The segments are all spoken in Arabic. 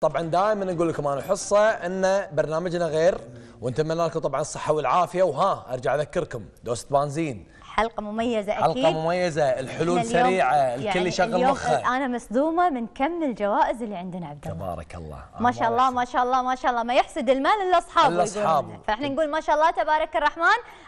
طبعا دائما نقول لكم انا حصه ان برنامجنا غير ونتمنى لكم طبعا الصحه والعافيه وها ارجع اذكركم دوست بنزين حلقه مميزه اكيد حلقه مميزه الحلول سريعه يعني الكل يعني يشغل مخه آه، انا مصدومه من كم الجوائز اللي عندنا عبد الله تبارك الله آه، ما شاء الله ما شاء الله ما شاء الله ما يحسد المال الا اصحابه اصحابه فاحنا نقول ما شاء الله تبارك الرحمن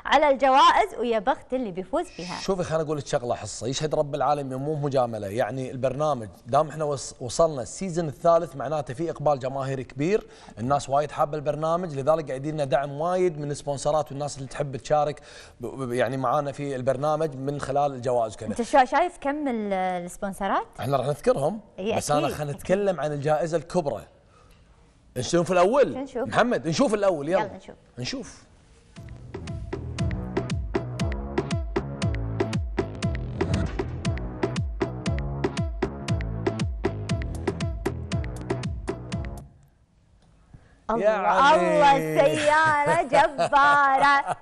على الجوائز ويا بخت اللي بيفوز فيها شوفي خليني اقول لك شغله حصه يشهد رب العالمين مو مجامله يعني البرنامج دام احنا وصلنا السيزون الثالث معناته في اقبال جماهيري كبير الناس وايد حابه البرنامج لذلك قاعدين لنا دعم وايد من السبونسرات والناس اللي تحب تشارك يعني معانا في البرنامج من خلال الجوائز كذا انت شايف كم السبونسرات؟ احنا راح نذكرهم بس انا خلينا نتكلم عن الجائزه الكبرى نشوف الاول نشوف. محمد نشوف الاول يلا, يلا نشوف نشوف الله الله السيارة جبارة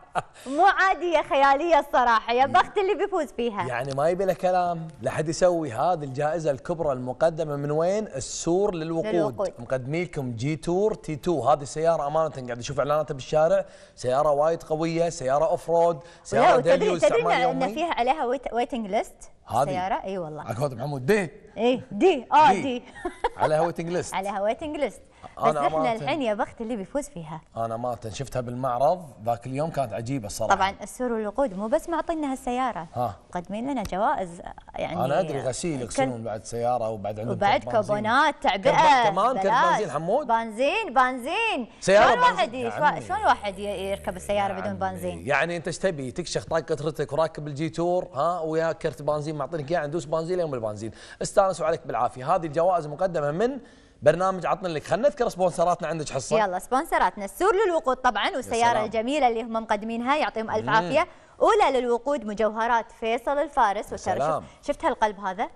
مو عادية خيالية الصراحة يا بخت اللي بيفوز فيها يعني ما يبي له كلام لحد يسوي هذه الجائزة الكبرى المقدمة من وين السور للوقود, للوقود. مقدمين لكم جي تور تي 2 هذه السيارة أمانة قاعد أشوف إعلاناتها بالشارع سيارة وايد قوية سيارة أوف رود سيارة ديليو تدري, تدري أن فيها عليها ويتنج ليست هذه سيارة اي والله على محمود دي ايه دي اه دي, دي. على هوايه ليست على هويتنج ليست بس احنا الحين يا بخت اللي بيفوز فيها انا مالتا شفتها بالمعرض ذاك اليوم كانت عجيبه الصراحه طبعا السور والوقود مو بس معطينا هالسياره ها. مقدمين لنا جوائز يعني انا ادري غسيل يغسلون بعد سياره وبعد عندهم وبعد كربونات تعبئه كمان بنزين حمود بنزين بنزين سياره شلون واحد يعني شلون الواحد يركب السياره يعني بدون بنزين يعني انت ايش تبي تكشخ طاقه رتك وراكب الجي تور ها ويا كرت بنزين معطينك اياه ندوس بنزين يوم البنزين استانسوا عليك بالعافيه هذه الجوائز مقدمه من برنامج عطنا لك خلينا نذكر سبونسراتنا عندك حصه يلا سبونسراتنا السور للوقود طبعا والسياره الجميله اللي هم مقدمينها يعطيهم الف عافيه اولى للوقود مجوهرات فيصل الفارس وشرف شفت هالقلب هذا؟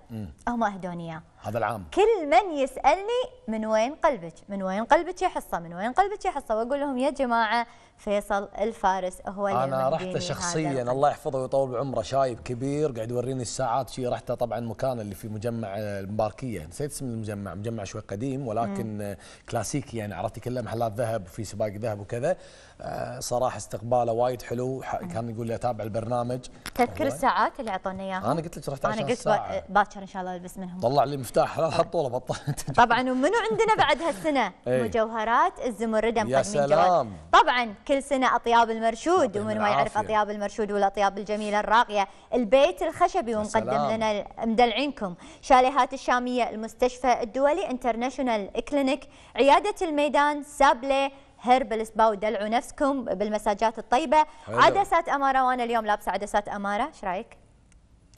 هم اهدوني اياه هذا العام كل من يسالني من وين قلبك من وين قلبك يا حصه من وين قلبك يا حصه واقول لهم يا جماعه فيصل الفارس هو اللي انا رحت شخصيا الله يحفظه ويطول بعمره شايب كبير قاعد يوريني الساعات شيء رحت طبعا مكان اللي في مجمع المباركيه نسيت اسم المجمع مجمع شوي قديم ولكن مم. كلاسيكي يعني عرفتي كله محلات ذهب وفي سباق ذهب وكذا آه، صراحه استقباله وايد حلو كان يقول لي اتابع البرنامج تذكر الساعات اللي اعطونا اياها انا قلت لك رحت عشان انا قلت باكر ان شاء الله البس منهم طلع لي المفتاح لا حط ولا بطل طبعا ومنو عندنا بعد هالسنه إيه. مجوهرات الزمرد يا سلام طبعا كل سنه اطياب المرشود ومن ما يعرف اطياب المرشود والاطياب الجميله الراقيه البيت الخشبي ومقدم لنا مدلعينكم شاليهات الشاميه المستشفى الدولي انترناشونال كلينيك عياده الميدان سابلي هربل سبا ودلعوا نفسكم بالمساجات الطيبه عدسات اماره وانا اليوم لابسه عدسات اماره ايش رايك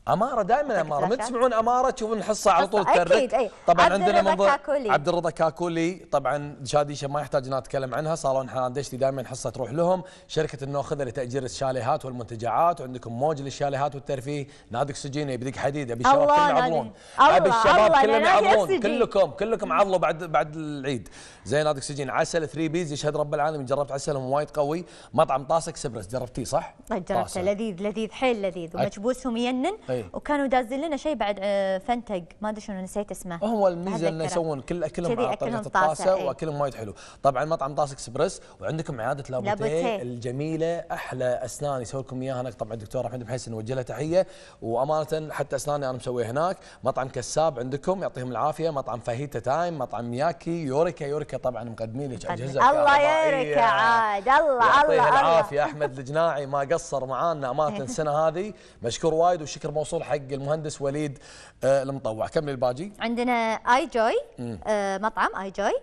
اماره دائما اماره ما تسمعون اماره تشوفون الحصه على طول ترك أي. طبعا عندنا منظر عبد الرضا كاكولي طبعا شاديشه ما يحتاج نتكلم اتكلم عنها صالون حاندشتي دائما حصه تروح لهم شركه النوخذه لتاجير الشاليهات والمنتجعات وعندكم موج للشاليهات والترفيه نادي اكسجين يبديك حديد ابي الشباب كلهم يعضلون ابي الشباب كلهم يعضلون كلكم كلكم عضلوا بعد بعد العيد زي نادي اكسجين عسل 3 بيز يشهد رب العالمين جربت عسلهم وايد قوي مطعم طاسك سبرس جربتيه صح؟ طيب، جربته لذيذ لذيذ حيل لذيذ ومكبوسهم ينن وكانوا دازين لنا شيء بعد آه، فنتق ما ادري شنو نسيت اسمه هم الميزه انه يسوون كل اكلهم على طريقه الطاسه ايه؟ واكلهم وايد حلو طبعا مطعم طاس اكسبرس وعندكم عياده لابوتيه الجميله احلى اسنان يسوي لكم اياها هناك طبعا الدكتور احمد بحيث نوجه له تحيه وامانه حتى اسناني انا مسويه هناك مطعم كساب عندكم يعطيهم العافيه مطعم فاهيتا تايم مطعم ياكي يوريكا يوريكا طبعا مقدمين لك اجهزه الله يوريكا عاد الله الله العافيه احمد الجناعي ما قصر معانا امانه السنه هذه مشكور وايد وشكر موصول حق المهندس وليد آه، المطوع كمل الباجي عندنا اي جوي آه، مطعم اي جوي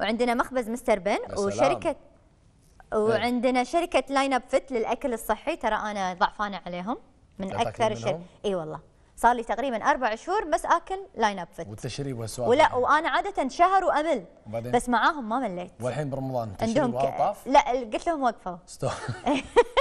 وعندنا مخبز مستر بن وشركه إيه. وعندنا شركه لاين اب فت للاكل الصحي ترى انا ضعفانه عليهم من اكثر شيء اي والله صار لي تقريبا اربع شهور بس اكل لاين اب فت والتشريب والسؤال ولا وانا عاده شهر وامل وبعدين. بس معاهم ما مليت والحين برمضان عندهم ك... لا قلت لهم وقفوا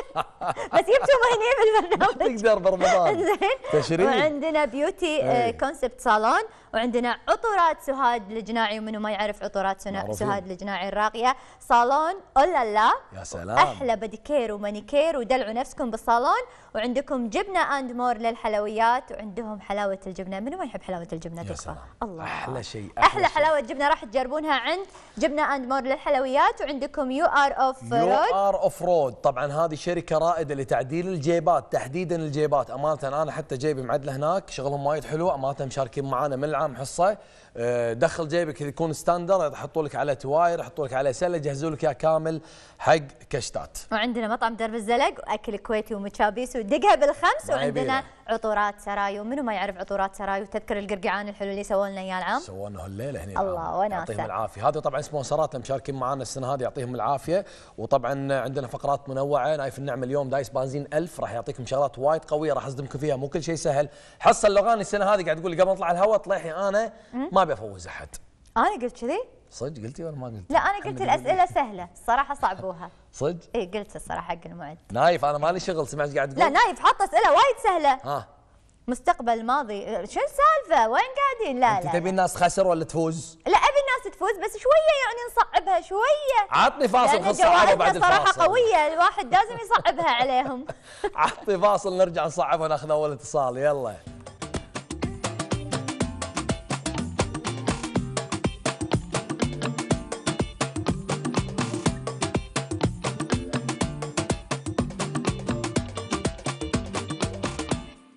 بس يبدو مهنيين بالبرنامج تقدر برمضان زين تشريف وعندنا بيوتي كونسبت صالون وعندنا عطورات سهاد الجناعي ومنو ما يعرف عطورات سهاد الجناعي الراقيه صالون اولا لا يا سلام احلى بديكير ومانيكير ودلعوا نفسكم بالصالون وعندكم جبنه اند مور للحلويات وعندهم حلاوه الجبنه منو ما يحب حلاوه الجبنه يا سلام. الله احلى شيء احلى, أحلى شي. حلاوه جبنه راح تجربونها عند جبنه اند مور للحلويات وعندكم يو ار اوف رود يو ار اوف رود طبعا هذه شركه شركه رائده لتعديل الجيبات تحديدا الجيبات امانه انا حتى جيبي معدله هناك شغلهم وايد حلو امانه مشاركين معانا من العام حصه أه، دخل جيبك يكون ستاندر يحطوا لك على تواير يحطوا لك على سله يجهزوا لك اياه كامل حق كشتات وعندنا مطعم درب الزلق واكل كويتي ومتشابيس ودقها بالخمس وعندنا عطورات سرايو منو ما يعرف عطورات سرايو تذكر القرقعان الحلو اللي سووا لنا اياه العام سووا لنا الليله هنا الله وناسه يعطيهم العافيه هذا طبعا سبونسراتنا مشاركين معانا السنه هذه يعطيهم العافيه وطبعا عندنا فقرات منوعه نايف نعمل اليوم دايس بنزين 1000 راح يعطيكم شغلات وايد قويه راح اصدمكم فيها مو كل شيء سهل حصه اللغاني السنه هذه قاعد تقول قبل اطلع الهواء طلعي انا ما ابي افوز احد انا قلت كذي صدق قلتي ولا ما قلت لا انا قلت الاسئله سهله الصراحه صعبوها صدق؟ اي قلت الصراحه حق المعد نايف انا مالي شغل سمعت قاعد تقول لا نايف حط اسئله وايد سهله ها مستقبل ماضي شو السالفه وين قاعدين لا لا تبي الناس خسر ولا تفوز لا تفوز بس شويه يعني نصعبها شويه عطني فاصل خلص الصعابه بعد الفاصل صراحه قويه الواحد لازم يصعبها عليهم عطني فاصل نرجع نصعبها ناخذ اول اتصال يلا